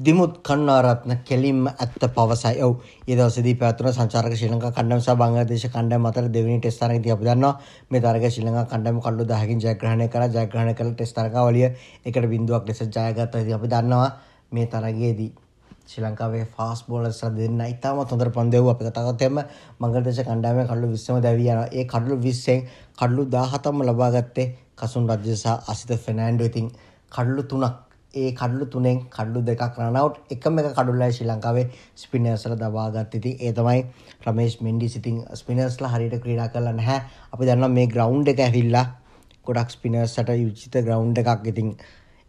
දිමුත් කන්නාරත්න කෙලින්ම ඇත්ත පවසයි. ඔව්. ඒ දවසේදී පැවතුන සංචාරක ශ්‍රී ලංකා කණ්ඩායම සහ බංග්ලාදේශ කණ්ඩායම අතර දෙවෙනි ටෙස්ට් තරගයේදී අපි දන්නවා මේ තරගය ශ්‍රී ලංකා කණ්ඩායම කල්ලු 10කින් ජයග්‍රහණය කළා. ජයග්‍රහණය කළ ටෙස්ට් තරගාවලිය 1.0ක් ලෙස ජයගත්තා. ඉතින් අපි දන්නවා මේ තරගයේදී ශ්‍රී ලංකාවේ ෆාස්ට් බෝලර්ස්ලා දෙන්න ඉතාමත් හොඳට පන්දු යවුවා. අපි කතා කරත් එම බංග්ලාදේශ කණ්ඩායමේ කල්ලු 20ම දැවි යනවා. ඒ කල්ලු 20න් කල්ලු 17ම ලබාගත්තේ කසුන් රජ්‍ය සහ අසිත ෆෙනෑන්ඩෝ. ඉතින් කල්ලු 3ක් ඒ කඩු තුනෙන් කඩු දෙකක් රනවට් එකම එක කඩුල්ලයි ශ්‍රී ලංකාවේ ස්පිනර්ස්ල දවාගත් ඉතින් ඒ තමයි රමේෂ් මෙන්ඩිස් ඉතින් ස්පිනර්ස්ලා හරියට ක්‍රීඩා කරලා නැහැ අපි දන්නවා මේ ග්‍රවුන්ඩ් එක ඇවිල්ලා ගොඩක් ස්පිනර්ස්ට යුචිත ග්‍රවුන්ඩ් එකක් ඉතින්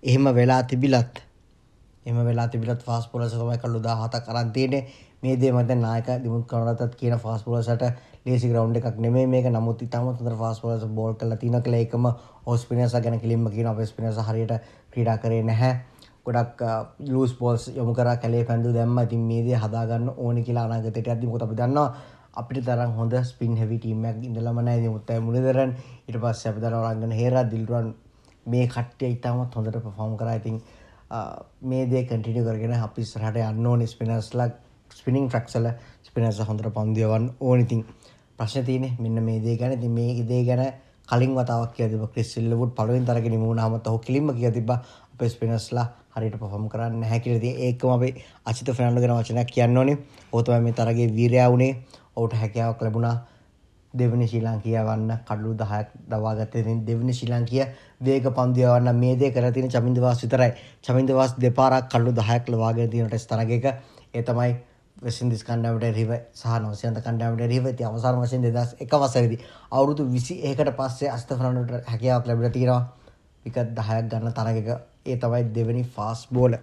එහෙම වෙලා තිබිලත් එම වෙලා තිබිලත් ෆාස් පොලස තමයි කල්ලු දාහතක් අරන් තියෙන්නේ මේ දේ මත නායක දිමුත් කරනටත් කියන ෆාස් පොලසට ලේසි ග්‍රවුන්ඩ් එකක් නෙමෙයි මේක නමුත් ඉතාමත් හොඳට ෆාස් පොලස බෝල් කරලා තින කල එකම ඕස් ස්පිනර්ස් ගැන කිලින්ම කියන අපේ ස්පිනර්ස් හරියට ක්‍රීඩා කරේ නැහැ ගොඩක් ලූස් බෝල්ස් යොමු කරා කැලේ පැන්දු දැම්ම ඉතින් මේ දේ හදා ගන්න ඕනේ කියලා අනාගතයට යද්දි මොකද අපි දන්නවා අපිට තරම් හොඳ ස්පින් හෙවි ටීම් එකක් ඉඳලම නැහැ ඉතින් මුත්තයි මුලදරන් ඊට පස්සේ අපි දන්නවා රංගන හේරා දිල්රුවන් මේ කට්ටිය ඉතාමත් හොඳට පර්ෆෝම් කරා ඉතින් මේ දේ කටිනිය කරගෙන අපි ස්රහට යන්න ඕන ස්පිනස්ලා ස්පිනිින් ්‍රක්සල ස්පිනස හොඳර පන්දියවන් ඕනිතින් ප්‍රශ්න තියන මෙන්න මේ දේ ගැන ති මේ දේ ගැන කලින් වතාවක් ඇතිබ ක්‍රිස්සිල්ලවුට පලුවෙන් තරගෙන මුණහමත හො කිලිම කිය තිබ අප ස්පිනස්ලා හරිට පොහොම කරන්න හැකිලති ඒකම අපේ අචිත ෆැනල්ලගෙන වචනයක් කියන්න ඕනේ ඕතම මේ තරගේ වීරයා වුණේ ඔවුට හැකියාවක් ලැබුණා දෙවනි ශ්‍රී ලංකියාවන්න කඩලු 10ක් දවා ගත්තේ ඉතින් දෙවනි ශ්‍රී ලංකිය වේග පන්දුයවන්න මේ දේ කරලා තියෙන චමින්දවාස් විතරයි චමින්දවාස් දෙපාරක් කඩලු 10ක් ලවාගෙන තියෙන ටෙස්ට් තරගයක ඒ තමයි වෙස්ට් ඉන්දීස් කණ්ඩායමට එරෙහිව සහ නවසීලන්ත කණ්ඩායමට එරෙහිව ඉතින් අවසාන වශයෙන් 2001 වසරේදී අවුරුදු 21කට පස්සේ අස්ත ෆර්නන්ඩෝට හැකියාවක් ලැබිලා තියෙනවා විකට් 10ක් ගන්න තරගයක ඒ තමයි දෙවනි ෆාස්ට් බෝලර්